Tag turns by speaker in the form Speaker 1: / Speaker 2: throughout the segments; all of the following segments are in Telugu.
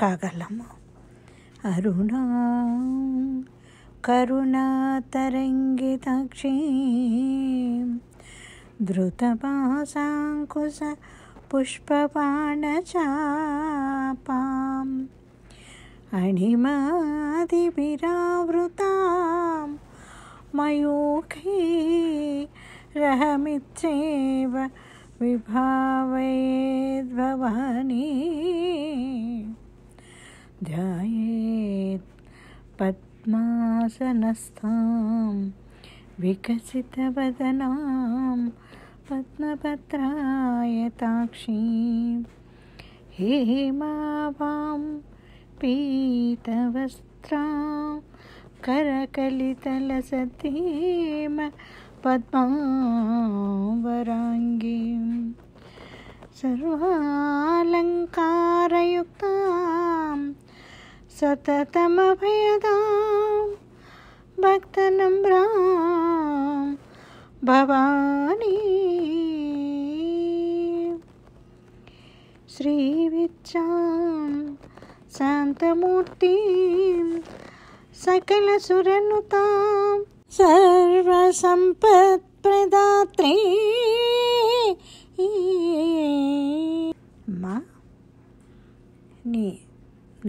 Speaker 1: కాగలము అరుణా కరుణాతరంగితాక్షీ ధృతపాసాంకుశ पुष्पपाणचापाम् अणिमादिभिरावृतां मयूखी रहमित्येव विभावयेद्भवानी ध्यायेत् पद्मासनस्थां विकसितवदनां पद्मपत्रायताक्षीं हेमावां पीतवस्त्रां करकलितलसतीं पद्मावराङ्गीं सर्वालङ्कारयुक्ता सततमभयदां भक्तनम्रां भवानी श्रीविच्चां शान्तमूर्तिं सकलसुरनुतां सर्वसम्पत्प्रदात्रीं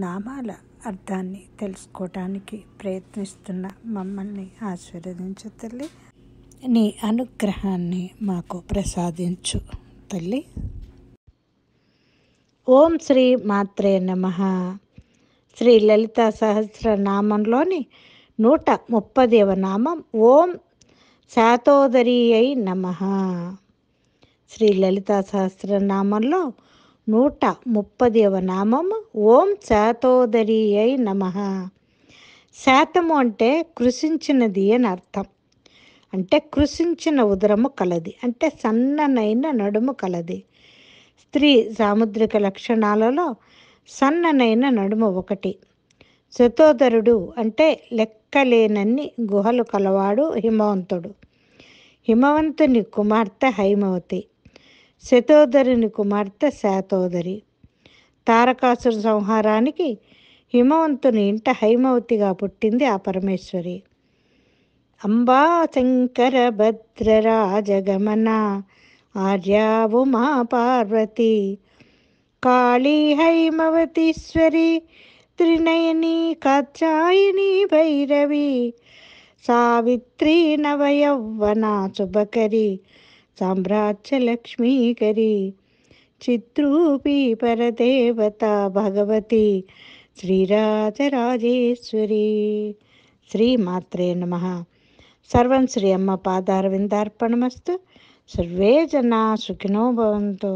Speaker 1: నామాల అర్థాన్ని తెలుసుకోవటానికి ప్రయత్నిస్తున్న మమ్మల్ని ఆశీర్వదించు తల్లి నీ అనుగ్రహాన్ని మాకు ప్రసాదించు తల్లి ఓం శ్రీ మాత్రే నమ శ్రీ లలిత సహస్ర నామంలోని నూట ముప్పదవ నామం ఓం శాతోదరి అయి నమ శ్రీ లలిత నామంలో నూట ముప్పదవ నామము ఓం శాతోదరి అయి నమ శాతము అంటే కృషించినది అని అర్థం అంటే కృషించిన ఉదరము కలది అంటే సన్ననైన నడుము కలది స్త్రీ సాముద్రిక లక్షణాలలో సన్ననైన నడుము ఒకటి శతోదరుడు అంటే లెక్కలేనన్ని గుహలు కలవాడు హిమవంతుడు హిమవంతుని కుమార్తె హైమవతి శతోదరుని కుమార్తె శాతోదరి తారకాసుర సంహారానికి హిమవంతుని ఇంట హైమవతిగా పుట్టింది ఆ పరమేశ్వరి అంబా శంకర భద్ర రాజగమన ఆర్యావు మా పార్వతి కాళీ హైమవతీశ్వరి త్రినయని కాచాయిని భైరవి సావిత్రి నవయవ్వన శుభకరి సామ్రాజ్యలక్ష్మీకరి చిత్రూపీ పరదేవత భగవతి శ్రీరాజరాజేశ్వరి శ్రీమాత్రే నమ సర్వం శ్రీ అమ్మ పాదారవిందార్పణమస్తు సర్వే జనా సుఖినో భవంతు